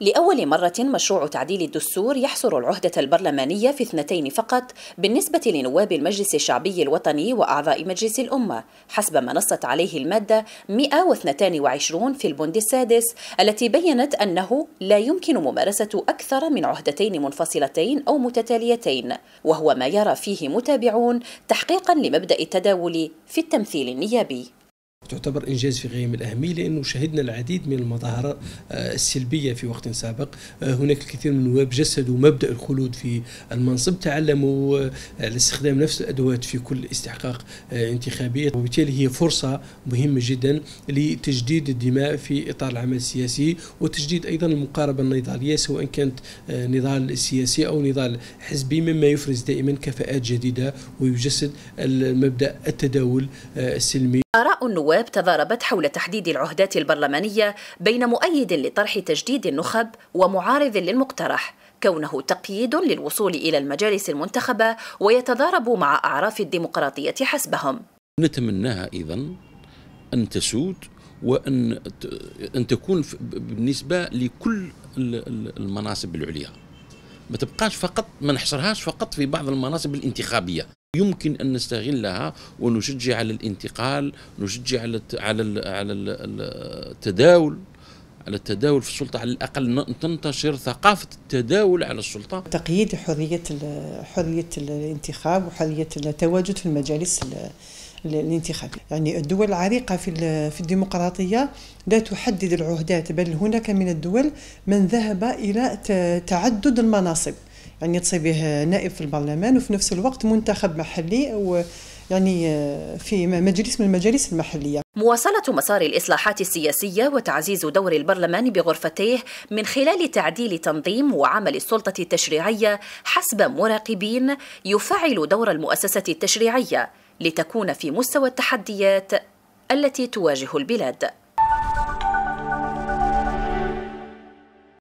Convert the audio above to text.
لأول مرة مشروع تعديل الدستور يحصر العهدة البرلمانية في اثنتين فقط بالنسبة لنواب المجلس الشعبي الوطني وأعضاء مجلس الأمة حسب ما نصت عليه المادة 122 في البند السادس التي بيّنت أنه لا يمكن ممارسة أكثر من عهدتين منفصلتين أو متتاليتين وهو ما يرى فيه متابعون تحقيقا لمبدأ التداول في التمثيل النيابي تعتبر إنجاز في غاية من الأهمية لأنه شهدنا العديد من المظاهرات آه، السلبية في وقت سابق آه، هناك الكثير من النواب جسدوا مبدأ الخلود في المنصب تعلموا على آه، استخدام نفس الأدوات في كل استحقاق انتخابي وبالتالي هي فرصة مهمة جدا لتجديد الدماء في إطار العمل السياسي وتجديد أيضا المقاربة النضالية سواء كانت نضال سياسي أو نضال حزبي مما يفرز دائما كفاءات جديدة ويجسد المبدا التداول السلمي آراء النواب تضاربت حول تحديد العهدات البرلمانية بين مؤيد لطرح تجديد النخب ومعارض للمقترح كونه تقييد للوصول إلى المجالس المنتخبة ويتضارب مع أعراف الديمقراطية حسبهم نتمناها إذا أن تسود وأن أن تكون بالنسبة لكل المناصب العليا ما تبقاش فقط ما نحصرهاش فقط في بعض المناصب الانتخابية يمكن ان نستغلها ونشجع على الانتقال نشجع على على على التداول على التداول في السلطه على الاقل تنتشر ثقافه التداول على السلطه تقييد حريه حريه الانتخاب وحريه التواجد في المجالس الانتخابية يعني الدول العريقة في في الديمقراطية لا تحدد العهدات بل هناك من الدول من ذهب إلى تعدد المناصب يعني تصيبه نائب في البرلمان وفي نفس الوقت منتخب محلي و يعني آه، في مجلس من المجالس المحلية مواصلة مسار الإصلاحات السياسية وتعزيز دور البرلمان بغرفتيه من خلال تعديل تنظيم وعمل السلطة التشريعية حسب مراقبين يفعل دور المؤسسة التشريعية لتكون في مستوى التحديات التي تواجه البلاد